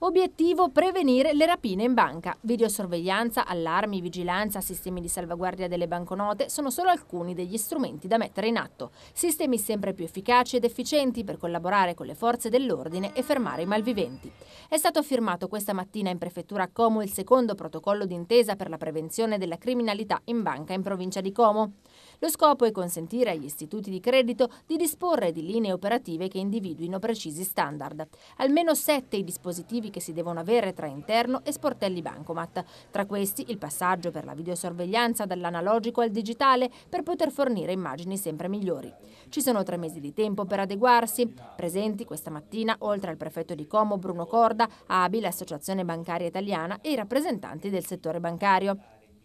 Obiettivo prevenire le rapine in banca. Videosorveglianza, allarmi, vigilanza, sistemi di salvaguardia delle banconote sono solo alcuni degli strumenti da mettere in atto. Sistemi sempre più efficaci ed efficienti per collaborare con le forze dell'ordine e fermare i malviventi. È stato firmato questa mattina in prefettura a Como il secondo protocollo d'intesa per la prevenzione della criminalità in banca in provincia di Como. Lo scopo è consentire agli istituti di credito di disporre di linee operative che individuino precisi standard. Almeno sette i dispositivi che si devono avere tra interno e sportelli bancomat. Tra questi il passaggio per la videosorveglianza dall'analogico al digitale per poter fornire immagini sempre migliori. Ci sono tre mesi di tempo per adeguarsi. Presenti questa mattina, oltre al prefetto di Como Bruno Corda, ABI, l'Associazione Bancaria Italiana e i rappresentanti del settore bancario.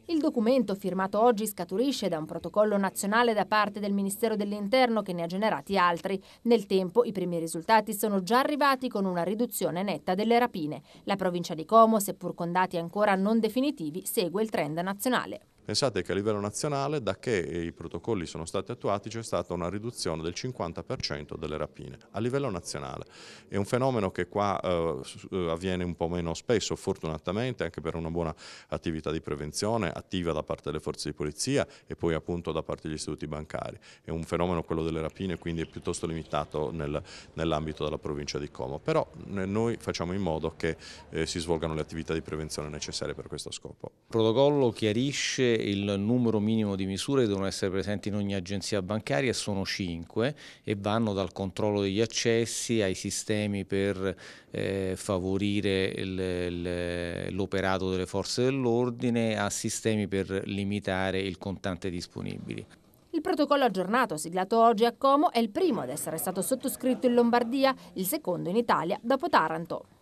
Il documento firmato oggi scaturisce da un protocollo nazionale da parte del Ministero dell'Interno che ne ha generati altri. Nel tempo i primi risultati sono già arrivati con una riduzione netta delle rapine. La provincia di Como, seppur con dati ancora non definitivi, segue il trend nazionale. Pensate che a livello nazionale, da che i protocolli sono stati attuati, c'è stata una riduzione del 50% delle rapine a livello nazionale. È un fenomeno che qua eh, eh, avviene un po' meno spesso, fortunatamente, anche per una buona attività di prevenzione attiva da parte delle forze di polizia e poi appunto da parte degli istituti bancari. È un fenomeno quello delle rapine, quindi è piuttosto limitato nel, nell'ambito della provincia di Como. Però noi facciamo in modo che eh, si svolgano le attività di prevenzione necessarie per questo scopo. Il protocollo chiarisce il numero minimo di misure devono essere presenti in ogni agenzia bancaria e sono cinque e vanno dal controllo degli accessi ai sistemi per eh, favorire l'operato delle forze dell'ordine a sistemi per limitare il contante disponibile. Il protocollo aggiornato, siglato oggi a Como, è il primo ad essere stato sottoscritto in Lombardia, il secondo in Italia dopo Taranto.